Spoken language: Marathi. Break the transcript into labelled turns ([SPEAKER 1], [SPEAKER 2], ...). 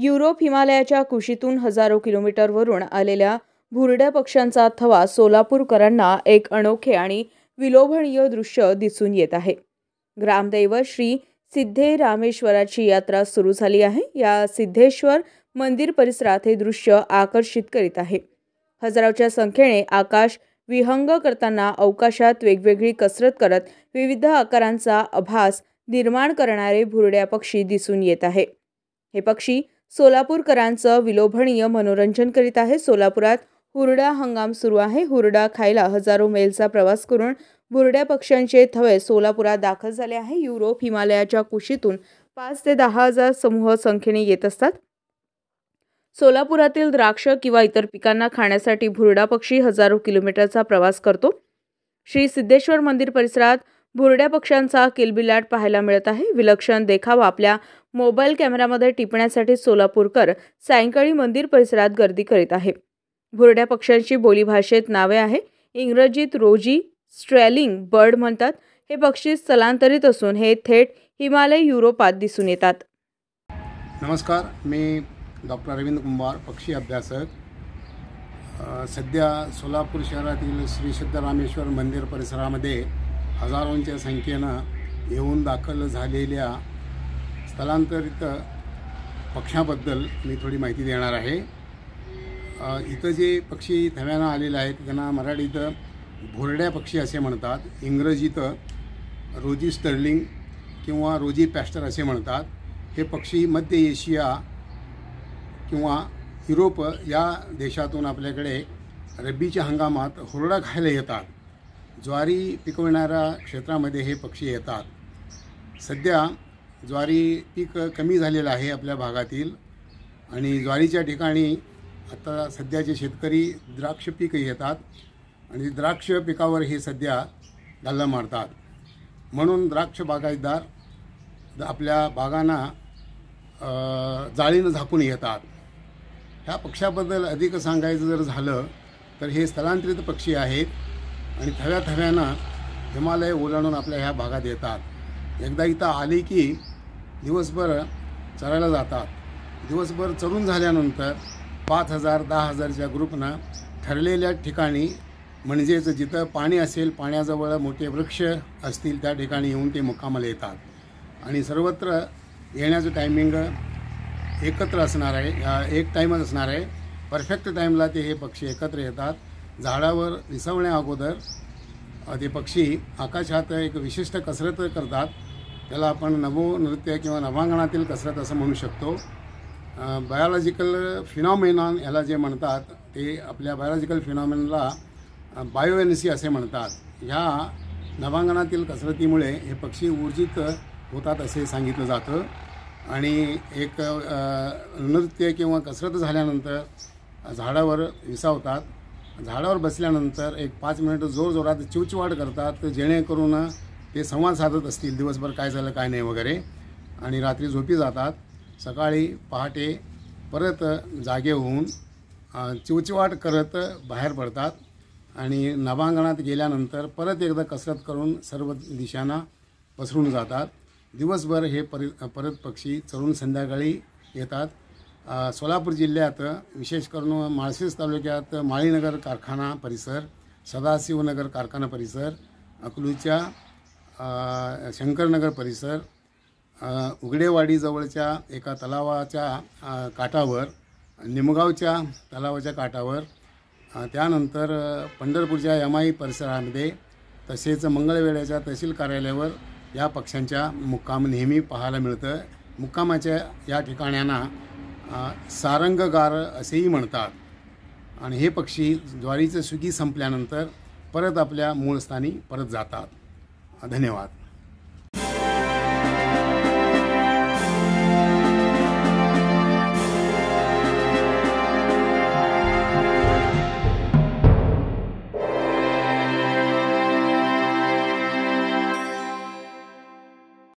[SPEAKER 1] युरोप हिमालयाच्या कुशीतून हजारो किलोमीटरवरून आलेल्या भुरड्या पक्ष्यांचा थवा सोलापूरकरांना एक अनोखे आणि विलोभनीय दृश्य दिसून येत आहे ग्रामदैवत श्री सिद्धे रामेश्वराची यात्रा सुरू झाली आहे या सिद्धेश्वर मंदिर परिसरात हे दृश्य आकर्षित करीत आहे हजारोच्या संख्येने आकाश विहंग करताना अवकाशात वेगवेगळी कसरत करत विविध आकारांचा आभास निर्माण करणारे भुरड्या पक्षी दिसून येत आहे हे पक्षी सोलापूरकरांचं विलोभनीय मनोरंजन करीत आहे सोलापुरात हुरडा हंगाम सुरू आहे हुरडा खायला हजारो मैलचा प्रवास करून बुरड्या पक्ष्यांचे थवे सोलापुरात दाखल झाले आहे युरोप हिमालयाच्या कुशीतून पाच ते दहा हजार समूह संख्येने येत असतात सोलापुरातील द्राक्ष किंवा इतर पिकांना खाण्यासाठी भुरडा पक्षी हजारो किलोमीटरचा प्रवास करतो श्री सिद्धेश्वर मंदिर परिसरात भुरड्या पक्ष्यांचा किलबिलाट पाहायला मिळत आहे विलक्षण देखावा आपल्या मोबाईल कॅमेऱ्यामध्ये टिपण्यासाठी सोलापूरकर सायंकाळी मंदिर परिसरात गर्दी करीत आहे भुरड्या पक्ष्यांची बोलीभाषेत नावे आहे इंग्रजीत रोजी स्ट्रॅलिंग बर्ड म्हणतात हे पक्षी स्थलांतरित असून हे थेट हिमालय युरोपात दिसून येतात
[SPEAKER 2] नमस्कार मी डॉक्टर अरविंद कुंभार पक्षी अभ्यासक सध्या सोलापूर शहरातील श्री सिद्धरामेश्वर मंदिर परिसरामध्ये हजारोंच्या संख्येनं येऊन दाखल झालेल्या स्थलांतरित पक्ष्याबद्दल मी थोडी माहिती देणार आहे इथं जे पक्षी थव्यानं आलेले आहेत त्यांना मराठीत भोरड्या पक्षी असे म्हणतात इंग्रजीत रोजी स्टर्लिंग किंवा रोजी पॅस्टर असे म्हणतात हे पक्षी मध्य एशिया किंवा युरोप या देशातून आपल्याकडे रब्बीच्या हंगामात हुरडा खायला येतात ज्वारी पिकवणाऱ्या क्षेत्रामध्ये हे पक्षी येतात सध्या ज्वारी पीक कमी झालेलं आहे आपल्या भागातील आणि ज्वारीच्या ठिकाणी आता सध्याचे शेतकरी द्राक्ष पीक येतात आणि द्राक्ष पिकावर हे सध्या गल्ल मारतात म्हणून द्राक्ष बागायतदार आपल्या बागांना जाळीनं झाकून येतात ह्या पक्षाबद्दल अधिक सांगायचं जर झालं तर हे स्थलांतरित पक्षी आहेत आणि थव्या थव्यानं हिमालय ओलांडून आपल्या ह्या भागात येतात एकदा इथं आली की दिवसभर चरायला जातात दिवसभर चरून झाल्यानंतर पाच हजार दहा हजारच्या ग्रुपनं ठरलेल्या ठिकाणी म्हणजेच जिथं पाणी असेल पाण्याजवळ मोठे वृक्ष असतील त्या ठिकाणी येऊन ते मुक्कामाला येतात आणि सर्वत्र येण्याचं टायमिंग एकत्र असणार आहे एक टाईमच असणार आहे परफेक्ट टाईमला ते हे पक्षी एकत्र येतात झाडावर विसवण्या अगोदर ते पक्षी आकाशात एक विशिष्ट कसरत करतात त्याला आपण नवो नृत्य किंवा नवांगणातील कसरत असं म्हणू शकतो बायोलॉजिकल फिनॉमेनॉन याला जे म्हणतात ते आपल्या बायोलॉजिकल फिनॉमिनला बायोएनसी असे म्हणतात ह्या नवांगणातील कसरतीमुळे हे पक्षी ऊर्जित होतात असे सांगितलं जातं आणि एक नृत्य किंवा कसरत झाल्यानंतर झाडावर विसावतात झाडावर बसल्यानंतर एक पाच मिनटं जोरजोरात चिवचिवाट करतात जेणेकरून ते संवाद साधत असतील दिवसभर काय झालं काय नाही वगैरे आणि रात्री झोपी जातात सकाळी पहाटे परत जागे होऊन चिवचिवाट करत बाहेर पडतात आणि नभांगणात गेल्यानंतर परत एकदा कसरत करून सर्व दिशांना पसरून जातात दिवसभर हे परि परत पक्षी चढून संध्याकाळी येतात सोलापूर जिल्ह्यात विशेष करून माळशिरस तालुक्यात माळीनगर कारखाना परिसर सदाशिवनगर कारखाना परिसर अकलूच्या शंकरनगर परिसर उघडेवाडीजवळच्या एका तलावाच्या काठावर निमगावच्या तलावाच्या काठावर त्यानंतर पंढरपूरच्या यमाई परिसरामध्ये तसेच मंगळवेळ्याच्या तहसील कार्यालयावर या पक्ष्यांच्या मुक्काम नेहमी पाहायला मिळतं मुक्कामाच्या या ठिकाणांना सारंगगार असेही म्हणतात आणि हे पक्षी ज्वारीचं सुगी संपल्यानंतर परत आपल्या मूळ स्थानी परत जातात धन्यवाद